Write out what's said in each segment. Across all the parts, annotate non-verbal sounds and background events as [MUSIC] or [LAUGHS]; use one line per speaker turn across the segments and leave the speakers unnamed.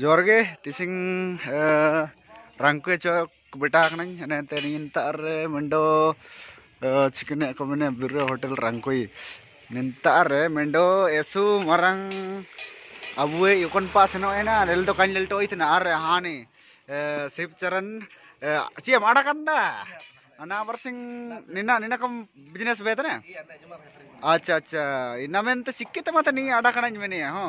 ᱡᱚᱨ ᱜᱮ ᱛᱤᱥᱤᱝ ᱨᱟᱝᱠᱩ ᱪᱚᱠ ᱵᱮᱴᱟ ᱠᱟᱹᱱᱟᱹᱧ ᱟᱱᱮ ᱛᱮᱱᱤᱧ ᱛᱟᱨᱮ ᱢᱮᱱᱫᱚ ᱪᱤᱠᱱᱮ ᱠᱚ ᱢᱮᱱᱮ ᱵᱤᱨᱨᱮ ᱦᱳᱴᱮᱞ ᱨᱟᱝᱠᱩᱭ ᱱᱮᱱᱛᱟᱨᱮ ᱢᱮᱱᱫᱚ ᱮᱥᱩ ᱢᱟᱨᱟᱝ ᱟᱵᱩᱭ ᱭᱚᱠᱚᱱ ᱯᱟᱥ ᱱᱚᱭᱱᱟ ᱞᱮᱞ ᱫᱚ ᱠᱟᱹᱧ ᱞᱮᱞᱴᱚ ᱤᱛᱱᱟ ᱟᱨ ᱦᱟᱱᱤ ᱥᱤᱵ ᱪᱟᱨᱟᱱ ᱪᱮ ᱢᱟᱰᱟ ᱠᱟᱱᱫᱟ ಅಣ್ಣ ಬರ್ಸಿಂಗ್ ನಿನ್ನ ನಿನ್ನ ಕಮ್ ಬಿಸ್ನೆಸ್ ಬೇತಾನೆ ಅಚ್ಚಾ ಅಚ್ಚಾ ಇನ್ನಮೆಂತ ಸಿಕ್ಕಿತ ಮತ್ತೆ ನೀ ಅಡಕಣ ಮೇನೆಯ ಹ್ಞೂ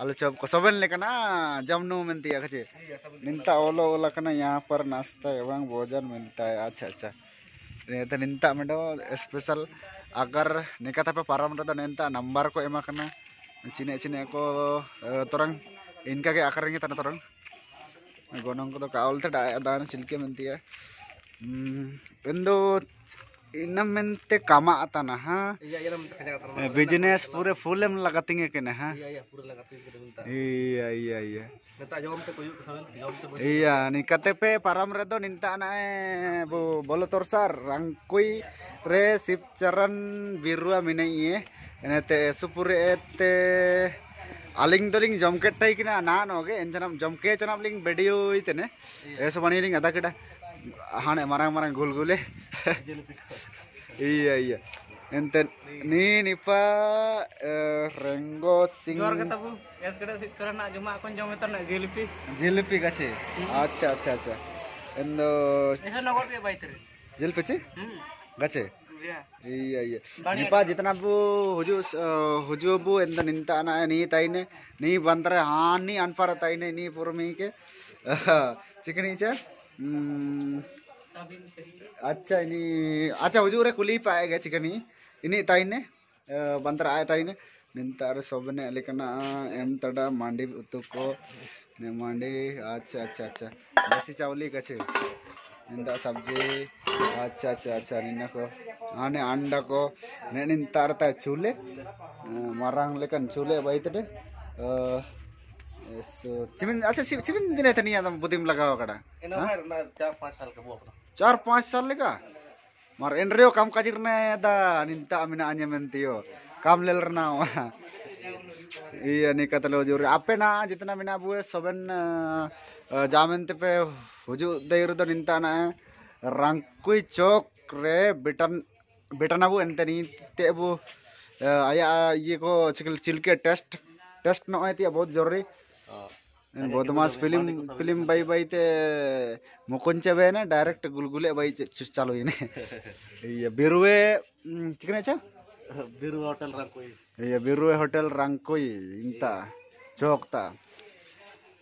आलू चप को सब लेकना जमनू मनती खचे ओलो ओला यहाँ पर नाश्ता एवं भोजन मिलता है अच्छा अच्छा तो निता में स्पेशल अगर निकता पे पारम तो निंता नंबर को एम चिने चिने को तरंग इनका के आकर तरंग तो गोनों को तो कावल थे दान छिलके मिलती है हम्म, इंदो इनमेंते कामा आता ना हाँ या, या ना बिजनेस पूरे फुल में लगाते हैं किने हाँ या, या पूरे लगाते हैं किने iya iya iya nita jom te kuyuk sawen jom te iya ni KTP param redo ninta nae bu bolo torsar rangkui re sipcaran birua mine iye enete supure ete ಅಲ್ಲಿಂಗ್ ದೊಲಿಂಗ್ ಜಮ್ಕೆಟ್ಟೈಕಿನ ನಾನು ಹೋಗಿ ಎಂಜನಮ್ ಜಮ್ಕೆ ಚೆನ್ನಾಗಿ ಬೆಡಿಯೋ ಐತೇನೆ ಏಸು ಮನೆಯಲ್ಲಿ ಅದಕ್ಕಿಡ हाँ मरंग मरंग गोल गोले इया इया रंगो जिलपी जिलपी हम्म. अच्छा अच्छा अच्छा जिलपी चे गचे निपा जितना बो हुजु हुजु बु एंदो निंता ना नी ताईने नी हाँ नी अनपर ताईने के [LAUGHS] चिकनी चे Hmm. acha ini acha uju re kuli pa ega eh, chikani ini taine eh, bantara ai taine nintar sobene ya, lekana em eh, tada mandi utuko ne mandi acha acha acha nasi chawli kache nintar sabji acha acha acha nina ko ane ah, anda ko ne nintar ta chule marang lekan chule baitede चिमिन दिन है लगा हुआ हाँ? चार पाँच साल का मार इन रे काज ना जितना बिना बुए सबन जामन पे हजू देर तो निंता ना रंकुई चौक रे बिटन बु आया ये को चिल टेस्ट टेस्ट ना बहुत जरूरी बदमाश हाँ। तो फिल्म फिल्म बाई बाईते मुकुंचबेने डायरेक्ट गुलगुले बाई चालू येने [LAUGHS] ये बिरुवे चिकने चा बिरुवे होटल रंकोई ये बिरुवे होटल रंकोई इनता चौकता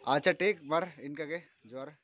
अच्छा ठीक बार इनका के जोर